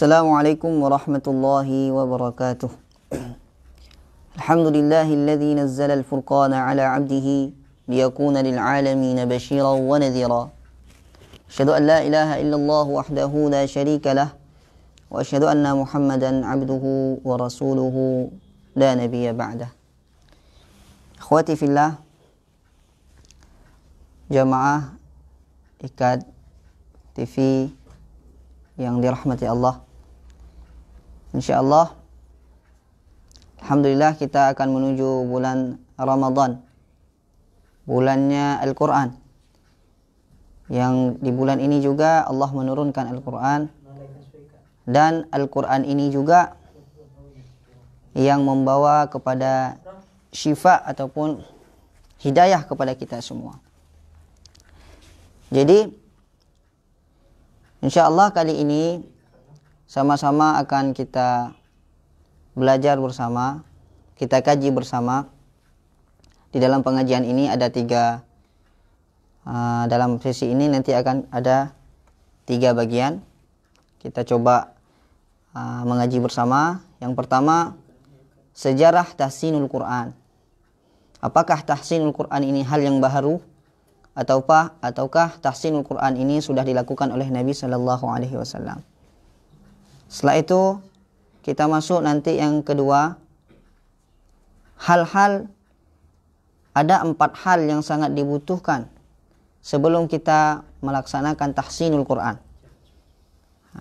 السلام عليكم ورحمة الله وبركاته الحمد لله الذي نزل الفرقان على عبده ليكون للعالمين بشيرا ونذيرا أشهد أن لا إله إلا الله وحده لا شريك له وأشهد أن محمدا عبده ورسوله لا نبي بعده أخواتي في الله جماعة إكاد TV yang dirahmati Allah Insyaallah, Alhamdulillah kita akan menuju bulan Ramadan Bulannya Al-Quran Yang di bulan ini juga Allah menurunkan Al-Quran Dan Al-Quran ini juga Yang membawa kepada syifa ataupun hidayah kepada kita semua Jadi insyaallah kali ini sama-sama akan kita belajar bersama, kita kaji bersama. Di dalam pengajian ini ada tiga, uh, dalam sesi ini nanti akan ada tiga bagian. Kita coba uh, mengaji bersama. Yang pertama, sejarah tahsinul Quran. Apakah tahsinul Quran ini hal yang baru? Ataukah ataukah tahsinul Quran ini sudah dilakukan oleh Nabi Shallallahu Alaihi Wasallam? Setelah itu kita masuk nanti yang kedua. Hal-hal ada empat hal yang sangat dibutuhkan sebelum kita melaksanakan tahsinul Quran.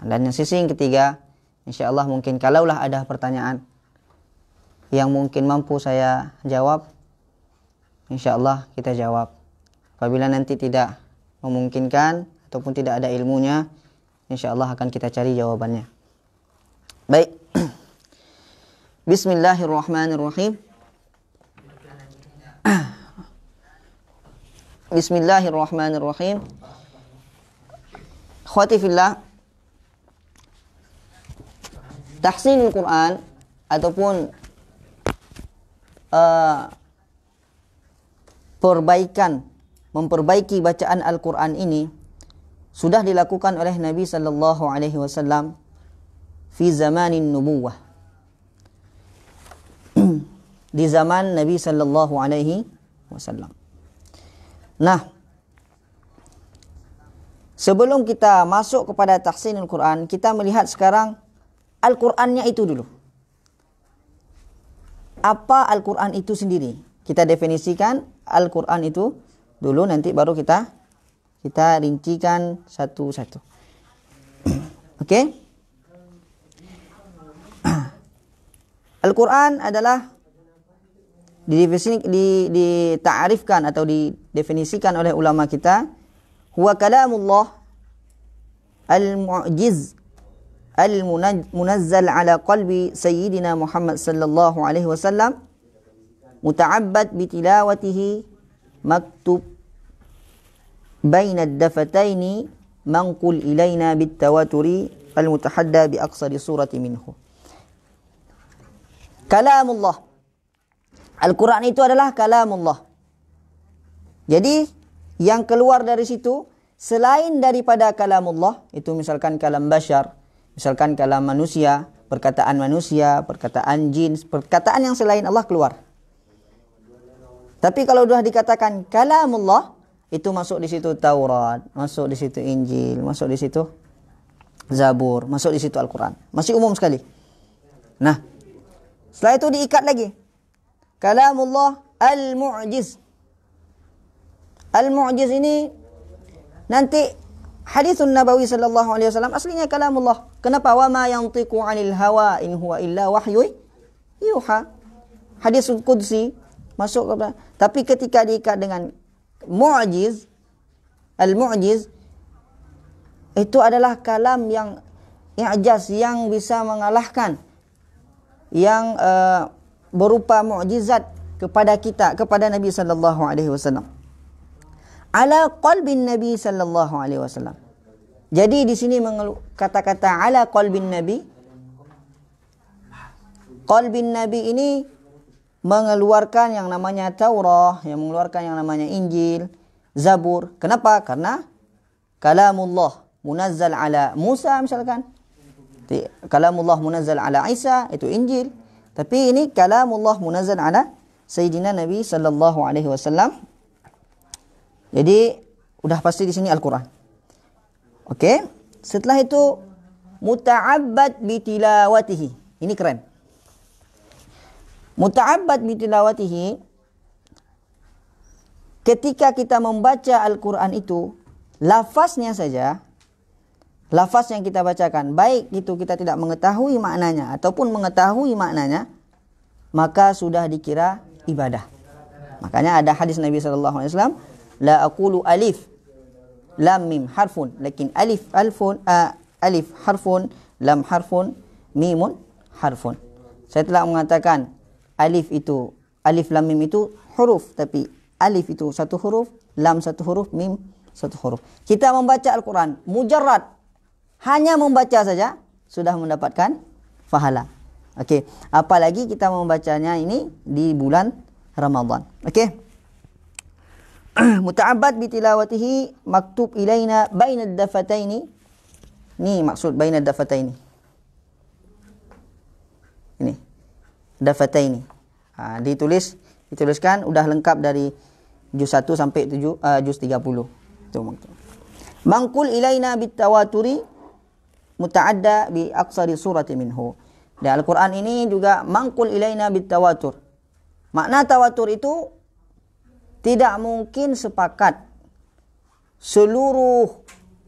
Dan yang sisi yang ketiga, insya Allah mungkin kalaulah ada pertanyaan yang mungkin mampu saya jawab, insya Allah kita jawab. Apabila nanti tidak memungkinkan ataupun tidak ada ilmunya, insya Allah akan kita cari jawabannya. Baik. Bismillahirrahmanirrahim. Bismillahirrahmanirrahim. Khawati fillah. al Quran ataupun uh, perbaikan memperbaiki bacaan Al-Quran ini sudah dilakukan oleh Nabi sallallahu alaihi wasallam fi zamanin nubuwah di zaman Nabi Sallallahu Alaihi Wasallam. Nah, sebelum kita masuk kepada tafsir Al-Quran, kita melihat sekarang Al-Qurannya itu dulu. Apa Al-Quran itu sendiri? Kita definisikan Al-Quran itu dulu, nanti baru kita kita rincikan satu-satu. Oke? Okay? Al-Quran adalah ditarifkan atau didefinisikan oleh ulama kita huwa kalamullah al-mu'jiz al-munazzal ala qalbi sayyidina Muhammad sallallahu alaihi wasallam muta'abbad bitilawatihi maktub baina ad-dafataini manqul ilaina bitawaturi al-mutahadda bi aqsari surati minhu Kalamullah. Al-Quran itu adalah kalamullah. Jadi yang keluar dari situ selain daripada kalamullah itu misalkan kalam bashar, misalkan kalam manusia, perkataan manusia, perkataan jin, perkataan yang selain Allah keluar. Tapi kalau sudah dikatakan kalamullah itu masuk di situ Taurat, masuk di situ Injil, masuk di situ Zabur, masuk di situ Al-Qur'an. Masih umum sekali. Nah, Setelah itu diikat lagi. Kalamullah al-mu'jiz. Al-mu'jiz ini nanti hadisun Nabawi sallallahu alaihi wasallam aslinya kalamullah. Kenapa wa ma yantiqu 'anil hawa in huwa illa wahyu yuha. Hadis qudsi masuk ke tapi ketika diikat dengan mu'jiz al-mu'jiz itu adalah kalam yang ijaz yang bisa mengalahkan yang uh, berupa mukjizat kepada kita kepada Nabi sallallahu alaihi wasallam. Ala qalbin Nabi sallallahu alaihi wasallam. Jadi di sini kata-kata ala qalbin Nabi qalbin Nabi ini mengeluarkan yang namanya Taurah, yang mengeluarkan yang namanya Injil, Zabur. Kenapa? Karena kalamullah munazzal ala Musa misalkan kalamullah munazzal ala Isa itu Injil. Tapi ini kalamullah munazzal ala Sayyidina Nabi sallallahu alaihi wasallam. Jadi udah pasti di sini Al-Qur'an. Oke. Okay? Setelah itu muta'abbad bitilawatihi. Ini keren. Muta'abbad bitilawatihi ketika kita membaca Al-Qur'an itu lafaznya saja lafaz yang kita bacakan baik itu kita tidak mengetahui maknanya ataupun mengetahui maknanya maka sudah dikira ibadah makanya ada hadis Nabi saw. alaihi wasallam la akulu alif lam mim harfun lakin alif alfun uh, alif harfun lam harfun mimun harfun saya telah mengatakan alif itu alif lam mim itu huruf tapi alif itu satu huruf lam satu huruf mim satu huruf kita membaca Al-Quran mujarrad Hanya membaca saja sudah mendapatkan fahala. Okey, apalagi kita membacanya ini di bulan Ramadan. Okey. Muta'abbad bi tilawatihi maktub ilaina baina dafataini. Ni maksud bain baina dafataini. Ini. Dafataini. Ha, ditulis dituliskan sudah lengkap dari juz 1 sampai 7 uh, eh, juz 30. Itu maksud. Mangkul ilaina bitawaturi muta'adda bi aksari surati minhu. Dan Al-Quran ini juga mangkul ilaina bitawatur. Makna tawatur itu tidak mungkin sepakat seluruh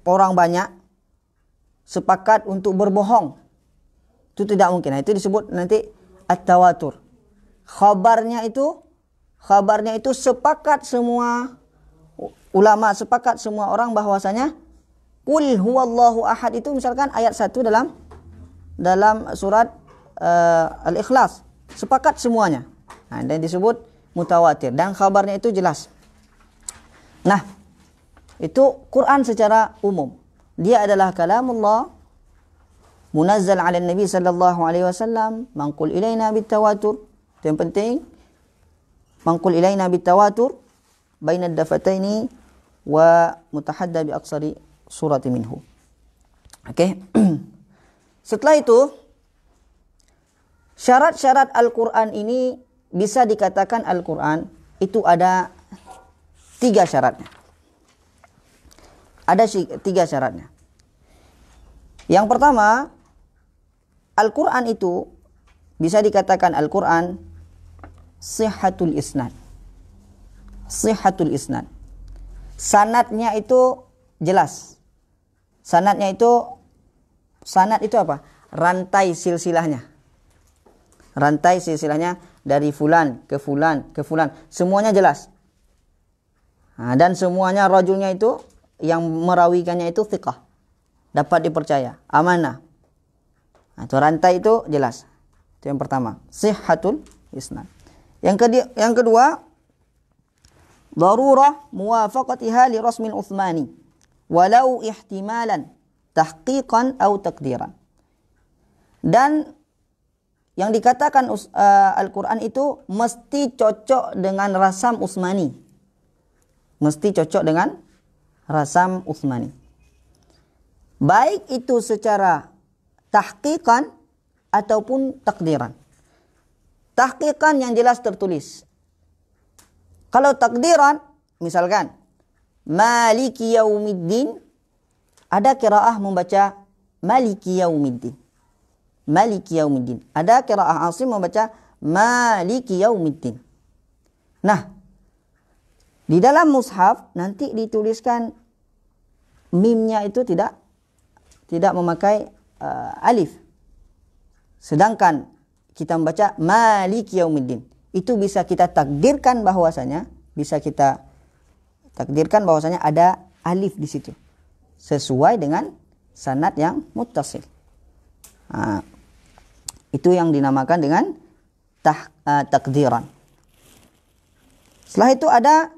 orang banyak sepakat untuk berbohong. Itu tidak mungkin. Nah, itu disebut nanti at-tawatur. Khabarnya itu khabarnya itu sepakat semua ulama sepakat semua orang bahwasanya Kul Allahu ahad itu misalkan ayat satu dalam dalam surat uh, Al-Ikhlas. Sepakat semuanya. Nah, ha, dan disebut mutawatir. Dan khabarnya itu jelas. Nah, itu Quran secara umum. Dia adalah kalamullah. Munazzal ala Nabi sallallahu alaihi wasallam. Mangkul ilayna bitawatur. Itu yang penting. Mangkul ilayna bitawatur. Baina dafataini wa mutahadda bi aksari Surat minhu. Oke. Setelah itu syarat-syarat Al-Qur'an ini bisa dikatakan Al-Qur'an itu ada tiga syaratnya. Ada tiga syaratnya. Yang pertama, Al-Quran itu bisa dikatakan Al-Quran sihatul isnad. Sihatul isnad. Sanatnya itu jelas sanatnya itu sanat itu apa rantai silsilahnya rantai silsilahnya dari fulan ke fulan ke fulan semuanya jelas nah, dan semuanya rajulnya itu yang merawikannya itu thiqah dapat dipercaya amanah nah, itu rantai itu jelas itu yang pertama sihatul isnad yang kedua yang kedua darurah muwafaqatiha li rasmin uthmani walau ihtimalan tahqiqan atau takdiran dan yang dikatakan uh, Al-Quran itu mesti cocok dengan rasam Usmani mesti cocok dengan rasam Usmani baik itu secara tahqiqan ataupun takdiran tahqiqan yang jelas tertulis kalau takdiran misalkan Maliki yaumiddin. Ada kiraah membaca Maliki yaumiddin. Maliki yaumiddin. Ada kiraah Asim membaca Maliki yaumiddin. Nah, di dalam mushaf nanti dituliskan mimnya itu tidak tidak memakai uh, alif. Sedangkan kita membaca Maliki yaumiddin. Itu bisa kita takdirkan bahwasanya bisa kita takdirkan bahwasanya ada alif di situ sesuai dengan sanat yang muttasil. Nah, itu yang dinamakan dengan tah, uh, takdiran. Setelah itu ada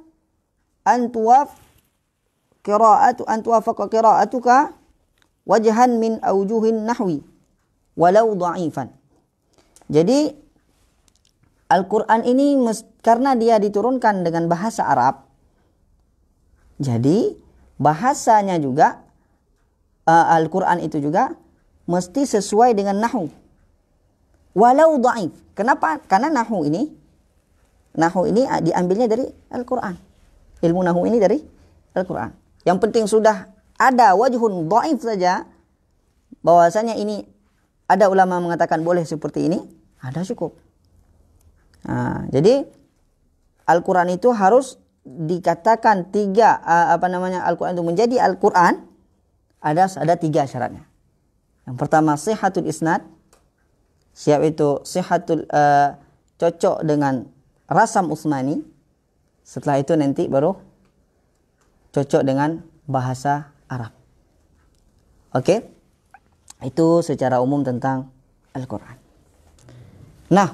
antuaf qira'atu antuafaqa qira'atuka wajhan min aujuhin nahwi walau dha'ifan. Jadi Al-Qur'an ini karena dia diturunkan dengan bahasa Arab jadi bahasanya juga uh, Al-Qur'an itu juga mesti sesuai dengan nahu, Walau da'if. Kenapa? Karena nahu ini nahu ini diambilnya dari Al-Qur'an. Ilmu nahu ini dari Al-Qur'an. Yang penting sudah ada wajhun da'if saja bahwasanya ini ada ulama mengatakan boleh seperti ini, ada cukup. Nah, jadi Al-Quran itu harus dikatakan tiga uh, apa namanya Al-Quran itu menjadi Al-Quran ada ada tiga syaratnya. Yang pertama sihatul isnad, siap itu sihatul uh, cocok dengan rasam Utsmani. Setelah itu nanti baru cocok dengan bahasa Arab. Oke? Okay? Itu secara umum tentang Al-Qur'an. Nah,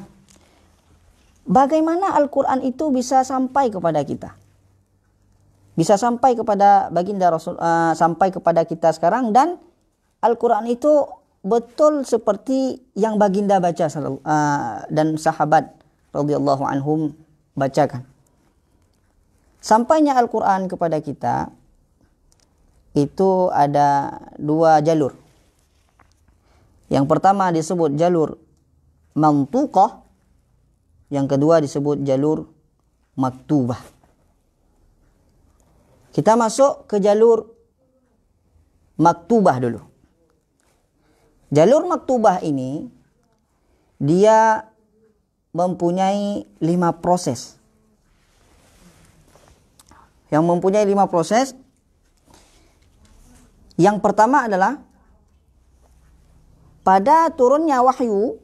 bagaimana Al-Qur'an itu bisa sampai kepada kita? bisa sampai kepada baginda Rasul uh, sampai kepada kita sekarang dan Al-Qur'an itu betul seperti yang baginda baca uh, dan sahabat radhiyallahu anhum bacakan. Sampainya Al-Qur'an kepada kita itu ada dua jalur. Yang pertama disebut jalur mantuqah, yang kedua disebut jalur maktubah. Kita masuk ke jalur maktubah dulu. Jalur maktubah ini dia mempunyai lima proses. Yang mempunyai lima proses. Yang pertama adalah pada turunnya wahyu,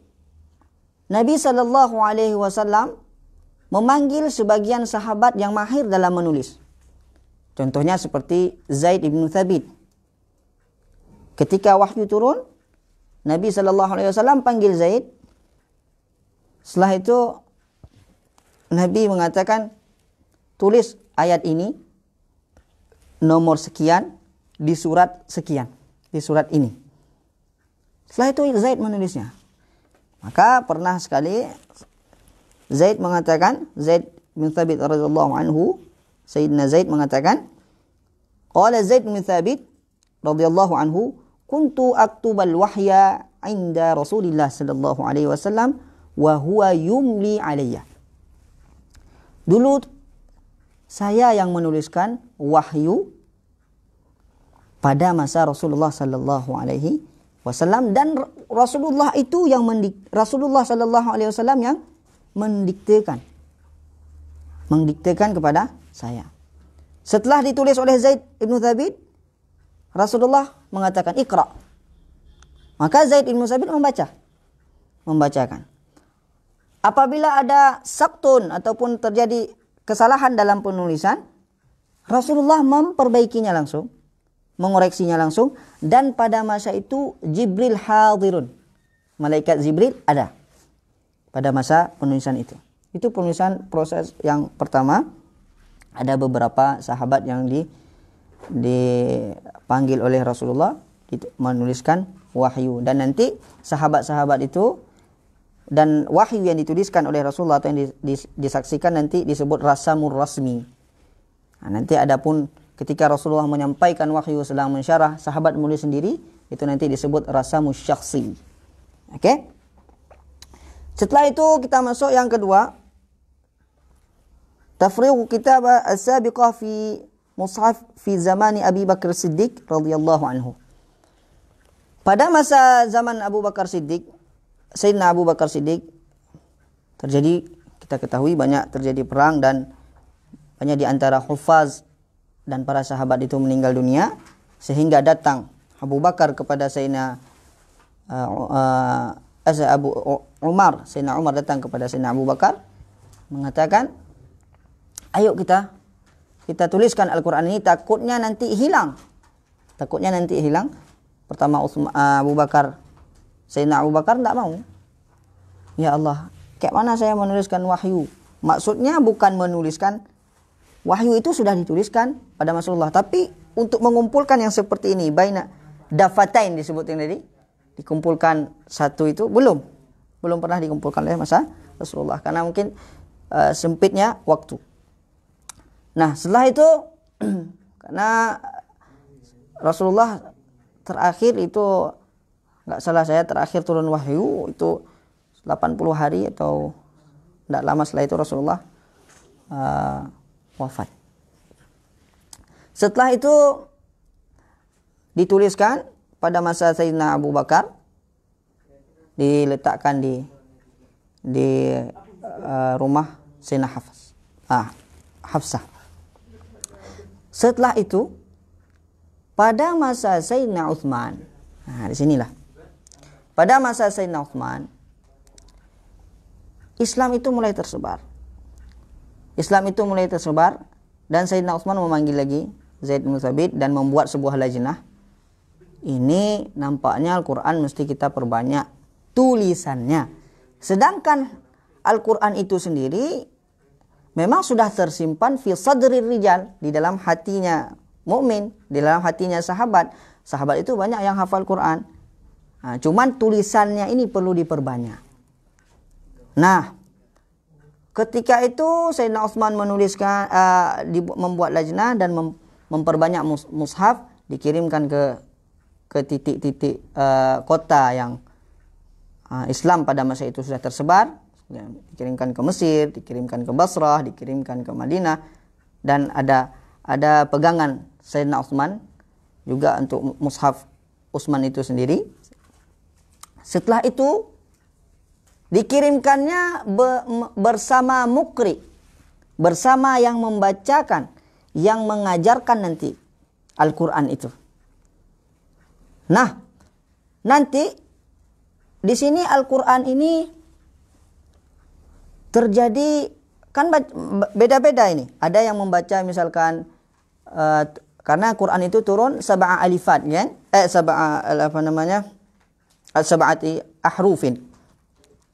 Nabi Shallallahu Alaihi Wasallam memanggil sebagian sahabat yang mahir dalam menulis. Contohnya seperti Zaid ibn Thabit. Ketika wahyu turun, Nabi saw. panggil Zaid. Setelah itu Nabi mengatakan tulis ayat ini nomor sekian di surat sekian di surat ini. Setelah itu Zaid menulisnya. Maka pernah sekali Zaid mengatakan Zaid bin Thabit radhiyallahu anhu Sayyidina Zaid mengatakan, Qala Zaid bin Thabit radhiyallahu anhu, "Kuntu aktubal wahya 'inda Rasulillah sallallahu alaihi wasallam wa huwa yumli alayya." Dulu saya yang menuliskan wahyu pada masa Rasulullah sallallahu alaihi wasallam dan Rasulullah itu yang mendik Rasulullah sallallahu alaihi wasallam yang mendiktekan mendiktekan kepada saya. Setelah ditulis oleh Zaid ibnu Thabit, Rasulullah mengatakan ikra. Maka Zaid ibnu Thabit membaca, membacakan. Apabila ada sabtun ataupun terjadi kesalahan dalam penulisan, Rasulullah memperbaikinya langsung, mengoreksinya langsung dan pada masa itu Jibril hadirun. Malaikat Jibril ada pada masa penulisan itu. Itu penulisan proses yang pertama ada beberapa sahabat yang di dipanggil oleh Rasulullah menuliskan wahyu dan nanti sahabat-sahabat itu dan wahyu yang dituliskan oleh Rasulullah atau yang disaksikan nanti disebut rasamur rasmi. Nah, nanti adapun ketika Rasulullah menyampaikan wahyu sedang mensyarah, sahabat menulis sendiri, itu nanti disebut rasamu syakhsi. Oke? Okay? Setelah itu kita masuk yang kedua, tafriqu kitab as-sabiqah fi mushaf fi zamani Abi Bakar Siddiq radhiyallahu anhu. Pada masa zaman Abu Bakar Siddiq, Sayyidina Abu Bakar Siddiq terjadi kita ketahui banyak terjadi perang dan banyak di antara hufaz dan para sahabat itu meninggal dunia sehingga datang Abu Bakar kepada Sayyidina uh, uh, Abu Umar, Sayyidina Umar datang kepada Sayyidina Abu Bakar mengatakan ayo kita kita tuliskan Al-Quran ini takutnya nanti hilang. Takutnya nanti hilang. Pertama Usma, eh, Abu Bakar, saya Sayyidina Abu Bakar tidak mau. Ya Allah, kayak mana saya menuliskan wahyu? Maksudnya bukan menuliskan wahyu itu sudah dituliskan pada Rasulullah, tapi untuk mengumpulkan yang seperti ini, baina dafatain disebutin tadi, dikumpulkan satu itu belum belum pernah dikumpulkan oleh masa Rasulullah karena mungkin uh, sempitnya waktu. Nah setelah itu karena Rasulullah terakhir itu nggak salah saya terakhir turun wahyu itu 80 hari atau tidak lama setelah itu Rasulullah uh, wafat. Setelah itu dituliskan pada masa Sayyidina Abu Bakar diletakkan di di uh, rumah Sayyidina Hafs. Ah, Hafsah. Setelah itu pada masa Sayyidina Uthman. Nah, disinilah. Pada masa Sayyidina Uthman, Islam itu mulai tersebar. Islam itu mulai tersebar dan Sayyidina Uthman memanggil lagi Zaid bin Thabit dan membuat sebuah lajnah. Ini nampaknya Al-Quran mesti kita perbanyak tulisannya. Sedangkan Al-Quran itu sendiri memang sudah tersimpan fi sadri rijal di dalam hatinya mukmin, di dalam hatinya sahabat. Sahabat itu banyak yang hafal Quran. Nah, cuman tulisannya ini perlu diperbanyak. Nah, ketika itu Sayyidina Utsman menuliskan uh, membuat lajnah dan mem, memperbanyak mus, mushaf dikirimkan ke ke titik-titik uh, kota yang uh, Islam pada masa itu sudah tersebar ya, dikirimkan ke Mesir, dikirimkan ke Basrah, dikirimkan ke Madinah dan ada ada pegangan Sayyidina Utsman juga untuk mushaf Utsman itu sendiri. Setelah itu dikirimkannya be, bersama mukri, bersama yang membacakan, yang mengajarkan nanti Al-Qur'an itu. Nah, nanti di sini Al-Qur'an ini terjadi kan beda-beda ini. Ada yang membaca misalkan uh, karena Quran itu turun sab'a alifat kan? Eh sab'a eh, apa namanya? Eh, sab'ati ahrufin.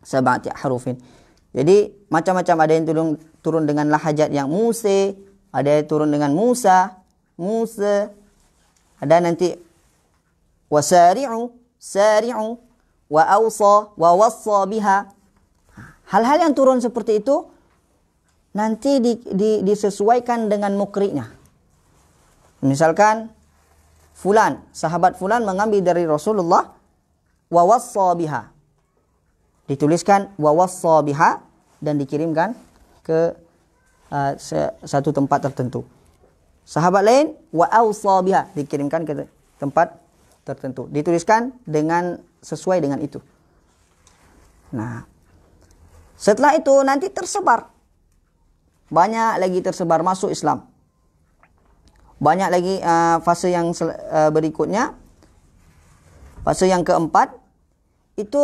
Sab'ati ahrufin. Jadi macam-macam ada yang turun turun dengan lahajat yang Musa, ada yang turun dengan Musa, Musa. Ada nanti wasari'u, sari'u, wa awsa, wa wassa biha. Hal-hal yang turun seperti itu nanti di, di, disesuaikan dengan mukrinya. Misalkan fulan, sahabat fulan mengambil dari Rasulullah wa biha. Dituliskan wa biha dan dikirimkan ke uh, satu tempat tertentu. Sahabat lain wa biha dikirimkan ke tempat tertentu. Dituliskan dengan sesuai dengan itu. Nah, Setelah itu nanti tersebar. Banyak lagi tersebar masuk Islam. Banyak lagi uh, fase yang uh, berikutnya. Fase yang keempat. Itu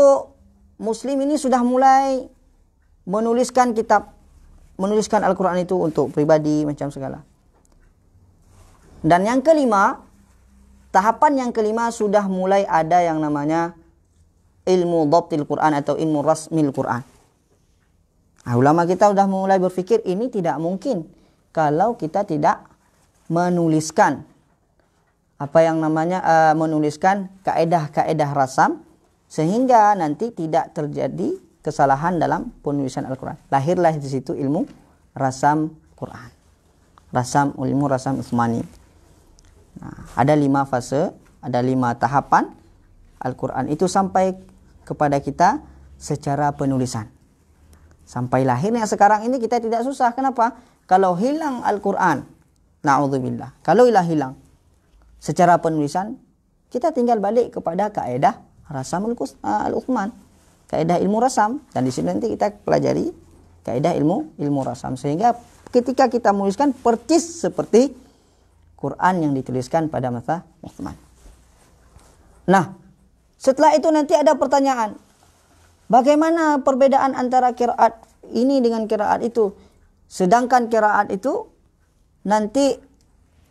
Muslim ini sudah mulai menuliskan kitab. Menuliskan Al-Quran itu untuk pribadi macam segala. Dan yang kelima. Tahapan yang kelima sudah mulai ada yang namanya ilmu dhabtil Quran atau ilmu rasmil Quran. Nah, ulama kita sudah mulai berpikir ini tidak mungkin kalau kita tidak menuliskan apa yang namanya uh, menuliskan kaedah-kaedah rasam sehingga nanti tidak terjadi kesalahan dalam penulisan Al-Quran. Lahirlah di situ ilmu rasam Quran. Rasam ilmu rasam Utsmani. Nah, ada lima fase, ada lima tahapan Al-Quran itu sampai kepada kita secara penulisan. Sampai lahirnya sekarang ini kita tidak susah. Kenapa? Kalau hilang Al-Quran, na'udzubillah. Kalau ilah hilang, secara penulisan, kita tinggal balik kepada kaedah rasam ah, al-uthman. Kaedah ilmu rasam. Dan di sini nanti kita pelajari kaedah ilmu ilmu rasam. Sehingga ketika kita menuliskan percis seperti Quran yang dituliskan pada masa Uthman. Nah, setelah itu nanti ada pertanyaan. Bagaimana perbedaan antara kiraat ini dengan kiraat itu? Sedangkan kiraat itu nanti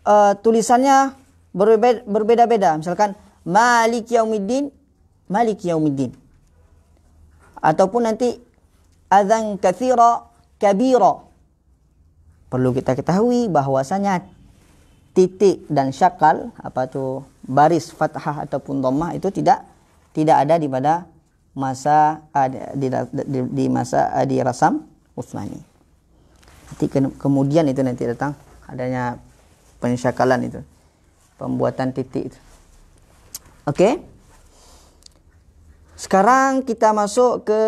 uh, tulisannya berbeda-beda. Misalkan Malik Yaumiddin, Malik Yaumiddin. Ataupun nanti Adhan Kathira Kabira. Perlu kita ketahui bahwasanya titik dan syakal apa itu baris fathah ataupun dhammah itu tidak tidak ada di pada masa ah, di, di, di masa ah, di rasam Utsmani. Nanti ke, kemudian itu nanti datang adanya penyakalan itu, pembuatan titik itu. Oke. Okay? Sekarang kita masuk ke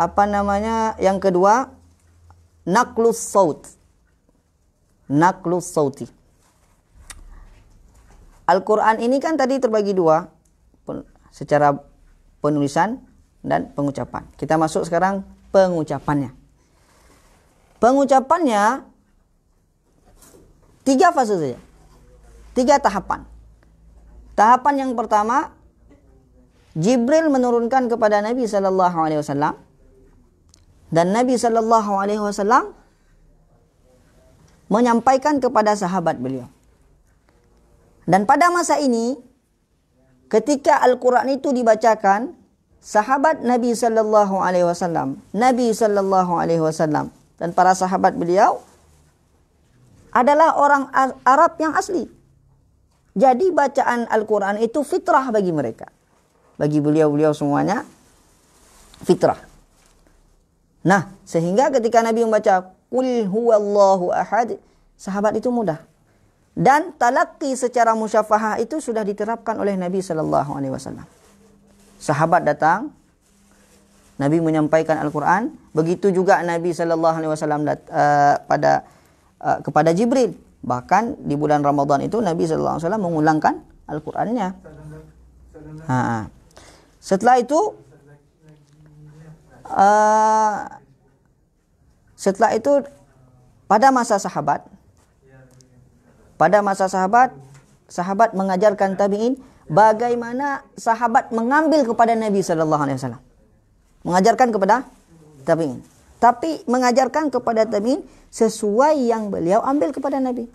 apa namanya yang kedua naklus saut. Naklus sauti. Al-Quran ini kan tadi terbagi dua secara penulisan dan pengucapan. Kita masuk sekarang pengucapannya. Pengucapannya tiga fase saja. Tiga tahapan. Tahapan yang pertama Jibril menurunkan kepada Nabi sallallahu alaihi wasallam dan Nabi sallallahu alaihi wasallam menyampaikan kepada sahabat beliau. Dan pada masa ini ketika Al-Quran itu dibacakan, sahabat Nabi Sallallahu Alaihi Wasallam, Nabi Sallallahu Alaihi Wasallam dan para sahabat beliau adalah orang Arab yang asli. Jadi bacaan Al-Quran itu fitrah bagi mereka. Bagi beliau-beliau semuanya fitrah. Nah, sehingga ketika Nabi membaca Kul huwallahu ahad, sahabat itu mudah dan talaki secara musyafahah itu sudah diterapkan oleh Nabi Shallallahu Alaihi Wasallam. Sahabat datang, Nabi menyampaikan Al-Quran. Begitu juga Nabi Shallallahu Alaihi Wasallam eh, pada uh, kepada Jibril. Bahkan di bulan Ramadan itu Nabi Shallallahu Alaihi Wasallam mengulangkan Al-Qurannya. Setelah itu uh, setelah itu pada masa sahabat pada masa sahabat, sahabat mengajarkan tabi'in bagaimana sahabat mengambil kepada Nabi Shallallahu alaihi wasallam. Mengajarkan kepada tabi'in. Tapi mengajarkan kepada tabi'in sesuai yang beliau ambil kepada Nabi.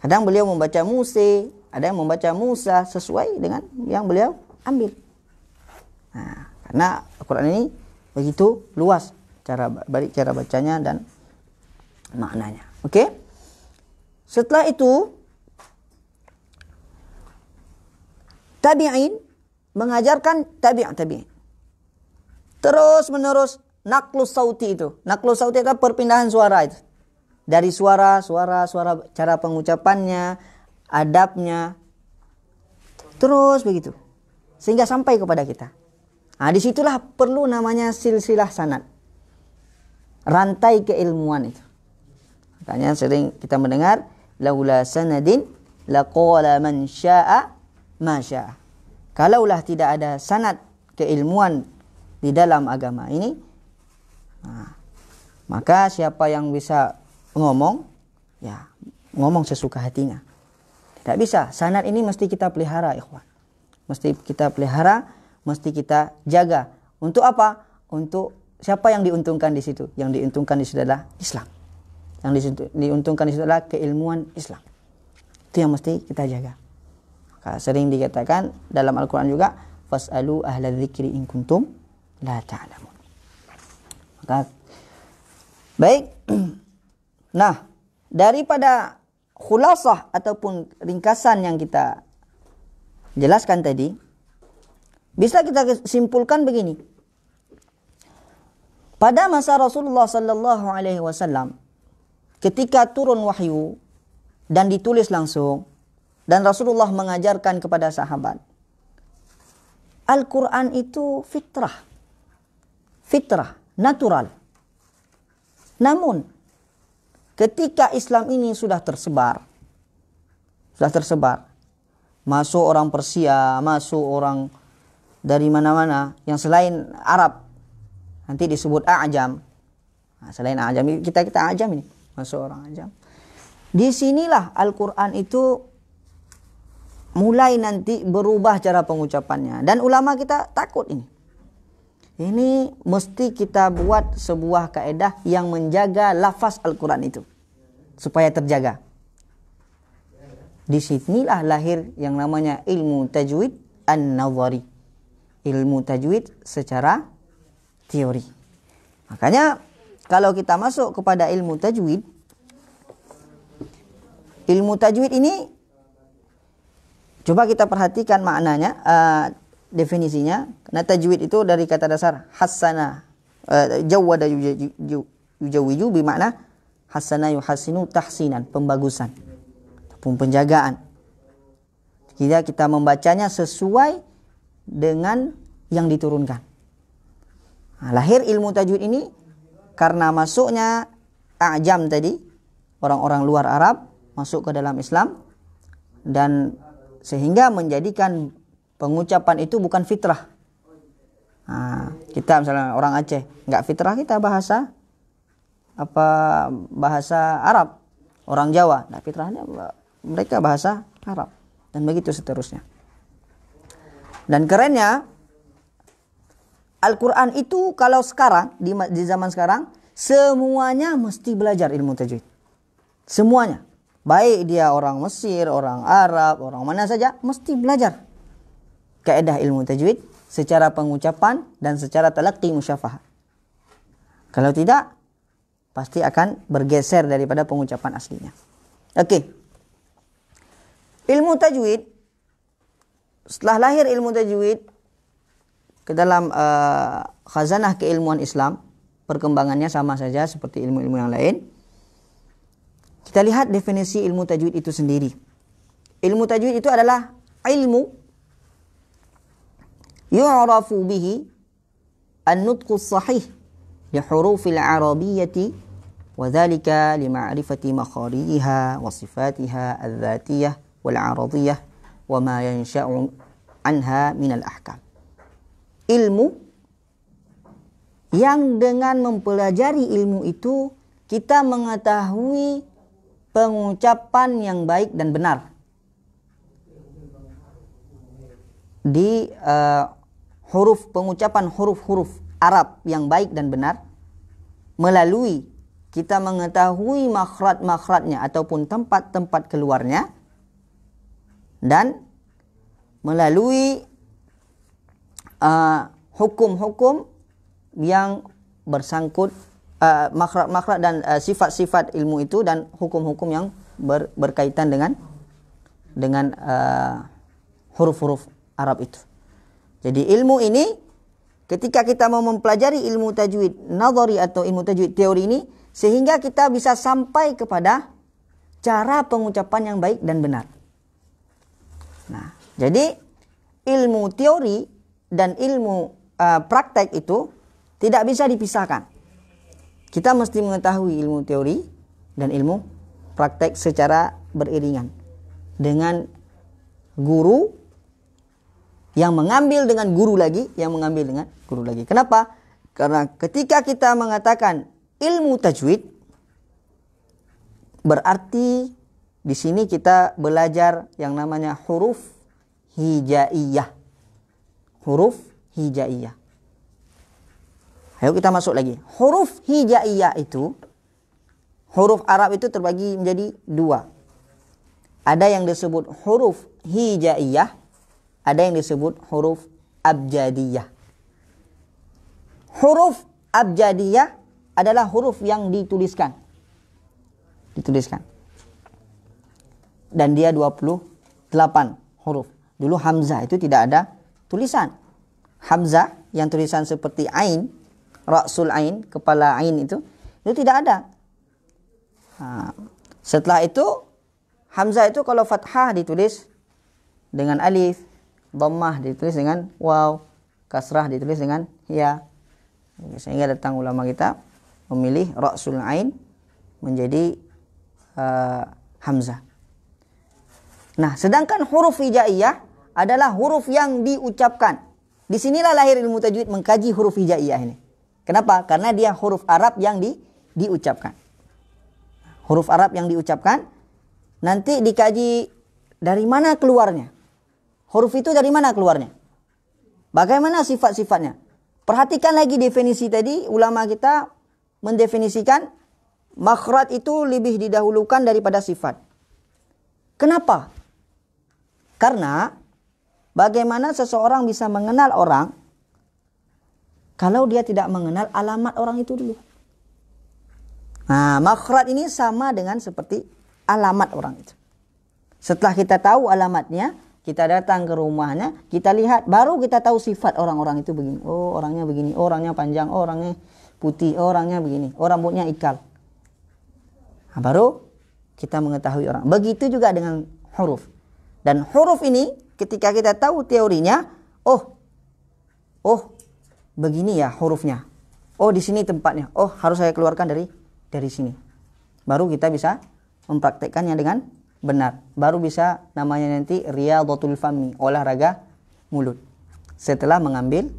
Kadang beliau membaca Musa, ada yang membaca Musa sesuai dengan yang beliau ambil. Nah, karena Al-Quran ini begitu luas cara cara bacanya dan maknanya. Oke? Okay? Setelah itu tabi'in mengajarkan tabi' tabi'in. Terus menerus naklus sauti itu. Naklus sauti adalah perpindahan suara itu. Dari suara, suara, suara, cara pengucapannya, adabnya. Terus begitu. Sehingga sampai kepada kita. Nah disitulah perlu namanya silsilah sanat. Rantai keilmuan itu. Makanya sering kita mendengar laula sanadin laqala man syaa ma syaa. Kalaulah tidak ada sanad keilmuan di dalam agama ini, nah, maka siapa yang bisa ngomong, ya ngomong sesuka hatinya. Tidak bisa. Sanad ini mesti kita pelihara, ikhwan. Mesti kita pelihara, mesti kita jaga. Untuk apa? Untuk siapa yang diuntungkan di situ? Yang diuntungkan di situ adalah Islam yang diuntungkan di situ adalah keilmuan Islam. Itu yang mesti kita jaga. Maka sering dikatakan dalam Al-Quran juga, Fas'alu ahla dzikri in kuntum la ta'lamun. Maka, baik. nah, daripada khulasah ataupun ringkasan yang kita jelaskan tadi, bisa kita simpulkan begini. Pada masa Rasulullah sallallahu alaihi wasallam, ketika turun wahyu dan ditulis langsung dan Rasulullah mengajarkan kepada sahabat Al-Quran itu fitrah fitrah natural namun ketika Islam ini sudah tersebar sudah tersebar masuk orang Persia masuk orang dari mana-mana yang selain Arab nanti disebut ajam nah, selain ajam kita kita ajam ini masuk orang ajam. sinilah Al-Quran itu mulai nanti berubah cara pengucapannya. Dan ulama kita takut ini. Ini mesti kita buat sebuah kaedah yang menjaga lafaz Al-Quran itu. Supaya terjaga. di sinilah lahir yang namanya ilmu tajwid an-nawari. Ilmu tajwid secara teori. Makanya kalau kita masuk kepada ilmu tajwid, ilmu tajwid ini coba kita perhatikan maknanya, uh, definisinya. Karena tajwid itu dari kata dasar hasana, uh, eh, jawada yujawiju bermakna hasana yuhasinu tahsinan, pembagusan ataupun penjagaan. Kita kita membacanya sesuai dengan yang diturunkan. Nah, lahir ilmu tajwid ini karena masuknya ajam tadi orang-orang luar Arab masuk ke dalam Islam dan sehingga menjadikan pengucapan itu bukan fitrah. Nah, kita misalnya orang Aceh nggak fitrah kita bahasa apa bahasa Arab orang Jawa nah fitrahnya mereka bahasa Arab dan begitu seterusnya dan kerennya Al-Quran itu kalau sekarang, di, di zaman sekarang, semuanya mesti belajar ilmu tajwid. Semuanya. Baik dia orang Mesir, orang Arab, orang mana saja, mesti belajar. Kaedah ilmu tajwid secara pengucapan dan secara talakti musyafah. Kalau tidak, pasti akan bergeser daripada pengucapan aslinya. Oke. Okay. Ilmu tajwid setelah lahir ilmu tajwid ke dalam uh, khazanah keilmuan Islam perkembangannya sama saja seperti ilmu-ilmu yang lain. Kita lihat definisi ilmu tajwid itu sendiri. Ilmu tajwid itu adalah ilmu yu'rafu bihi an-nutqu sahih li hurufil arabiyyati wa dhalika li ma'rifati makharijiha wa sifatiha adh-dhatiyah wal 'aradiyah wa ma yansha'u anha min al-ahkam ilmu yang dengan mempelajari ilmu itu kita mengetahui pengucapan yang baik dan benar di uh, huruf pengucapan huruf-huruf Arab yang baik dan benar melalui kita mengetahui makhrat-makhratnya ataupun tempat-tempat keluarnya dan melalui Eh, hukum-hukum uh, yang bersangkut uh, eh, makhluk dan eh, sifat-sifat uh, ilmu itu dan hukum-hukum yang ber, berkaitan dengan dengan huruf huruf-huruf Arab itu. Jadi ilmu ini ketika kita mau mempelajari ilmu tajwid nazari atau ilmu tajwid teori ini sehingga kita bisa sampai kepada cara pengucapan yang baik dan benar. Nah, jadi ilmu teori dan ilmu uh, praktek itu tidak bisa dipisahkan. Kita mesti mengetahui ilmu teori dan ilmu praktek secara beriringan dengan guru yang mengambil dengan guru lagi, yang mengambil dengan guru lagi. Kenapa? Karena ketika kita mengatakan ilmu tajwid berarti di sini kita belajar yang namanya huruf hijaiyah huruf hijaiyah. Ayo kita masuk lagi. Huruf hijaiyah itu huruf Arab itu terbagi menjadi dua. Ada yang disebut huruf hijaiyah, ada yang disebut huruf abjadiyah. Huruf abjadiyah adalah huruf yang dituliskan. Dituliskan. Dan dia 28 huruf. Dulu Hamzah itu tidak ada tulisan. Hamzah yang tulisan seperti ain, rasul ain, kepala ain itu, itu tidak ada. Ha. setelah itu hamzah itu kalau fathah ditulis dengan alif, dhammah ditulis dengan waw, kasrah ditulis dengan ya. Sehingga datang ulama kita memilih rasul ain menjadi uh, hamzah. Nah, sedangkan huruf hijaiyah adalah huruf yang diucapkan. Disinilah lahir ilmu tajwid mengkaji huruf hijaiyah ini. Kenapa? Karena dia huruf Arab yang di, diucapkan. Huruf Arab yang diucapkan nanti dikaji dari mana keluarnya. Huruf itu dari mana keluarnya? Bagaimana sifat-sifatnya? Perhatikan lagi definisi tadi ulama kita mendefinisikan makhraj itu lebih didahulukan daripada sifat. Kenapa? Karena Bagaimana seseorang bisa mengenal orang kalau dia tidak mengenal alamat orang itu dulu? Nah, makhrat ini sama dengan seperti alamat orang itu. Setelah kita tahu alamatnya, kita datang ke rumahnya, kita lihat, baru kita tahu sifat orang-orang itu begini. Oh, orangnya begini, oh, orangnya panjang, oh, orangnya putih, oh, orangnya begini, oh, rambutnya ikal. Nah, baru kita mengetahui orang. Begitu juga dengan huruf. Dan huruf ini ketika kita tahu teorinya, oh, oh, begini ya hurufnya. Oh, di sini tempatnya. Oh, harus saya keluarkan dari dari sini. Baru kita bisa mempraktekkannya dengan benar. Baru bisa namanya nanti riyadhatul fami, olahraga mulut. Setelah mengambil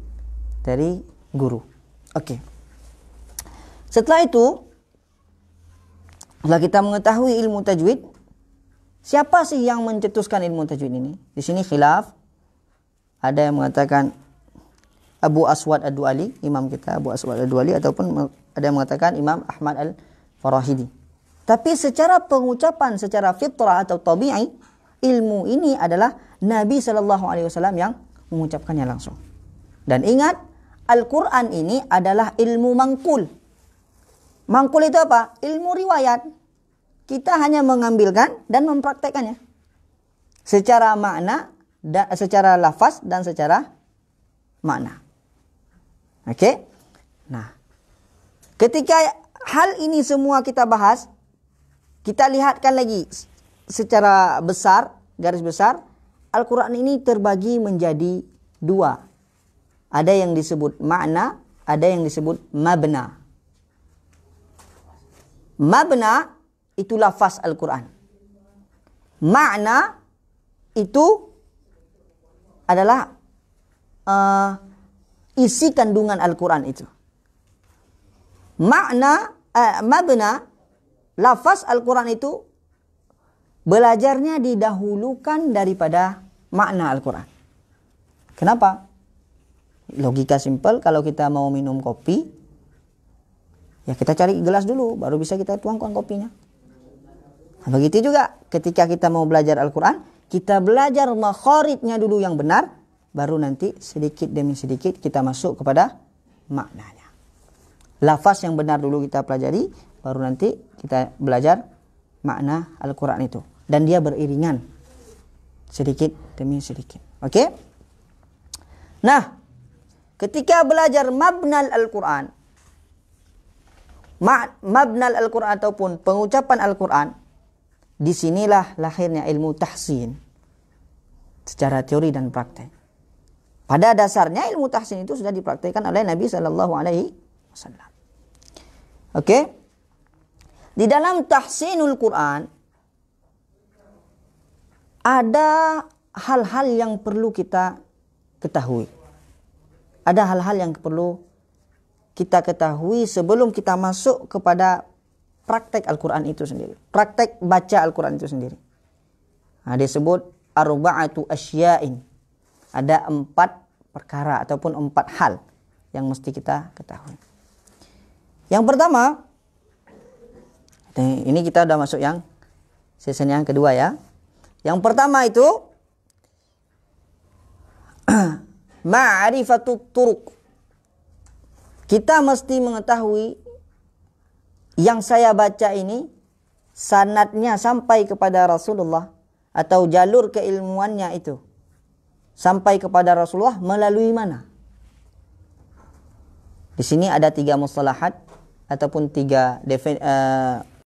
dari guru. Oke. Okay. Setelah itu, setelah kita mengetahui ilmu tajwid, Siapa sih yang mencetuskan ilmu tajwid ini? Di sini khilaf. Ada yang mengatakan Abu Aswad Ad-Duali, imam kita Abu Aswad Ad-Duali ataupun ada yang mengatakan Imam Ahmad Al-Farahidi. Tapi secara pengucapan, secara fitrah atau tabi'i, ilmu ini adalah Nabi Shallallahu alaihi wasallam yang mengucapkannya langsung. Dan ingat, Al-Qur'an ini adalah ilmu mangkul. Mangkul itu apa? Ilmu riwayat. Kita hanya mengambilkan dan mempraktekannya. Secara makna, dan, secara lafaz, dan secara makna. Oke? Okay? Nah, ketika hal ini semua kita bahas, kita lihatkan lagi secara besar, garis besar, Al-Quran ini terbagi menjadi dua. Ada yang disebut makna, ada yang disebut mabna. Mabna itu lafaz Al-Quran. Makna itu adalah uh, isi kandungan Al-Quran itu. Makna, uh, mabna, lafaz Al-Quran itu belajarnya didahulukan daripada makna Al-Quran. Kenapa? Logika simpel kalau kita mau minum kopi, ya kita cari gelas dulu baru bisa kita tuangkan kopinya. Begitu juga ketika kita mau belajar Al-Quran, kita belajar makhoridnya dulu yang benar, baru nanti sedikit demi sedikit kita masuk kepada maknanya. Lafaz yang benar dulu kita pelajari, baru nanti kita belajar makna Al-Quran itu. Dan dia beriringan, sedikit demi sedikit. Oke? Okay? Nah, ketika belajar mabnal Al-Quran, ma mabnal Al-Quran ataupun pengucapan Al-Quran, disinilah lahirnya ilmu tahsin secara teori dan praktek. Pada dasarnya ilmu tahsin itu sudah dipraktekkan oleh Nabi Shallallahu Alaihi Wasallam. Oke, di dalam tahsinul Quran ada hal-hal yang perlu kita ketahui. Ada hal-hal yang perlu kita ketahui sebelum kita masuk kepada praktek Al-Quran itu sendiri. Praktek baca Al-Quran itu sendiri. Nah, disebut arba'atu asyain. Ada empat perkara ataupun empat hal yang mesti kita ketahui. Yang pertama, ini kita udah masuk yang season yang kedua ya. Yang pertama itu ma'rifatu turuk. Kita mesti mengetahui yang saya baca ini sanatnya sampai kepada Rasulullah atau jalur keilmuannya itu sampai kepada Rasulullah melalui mana? Di sini ada tiga mustalahat ataupun tiga uh,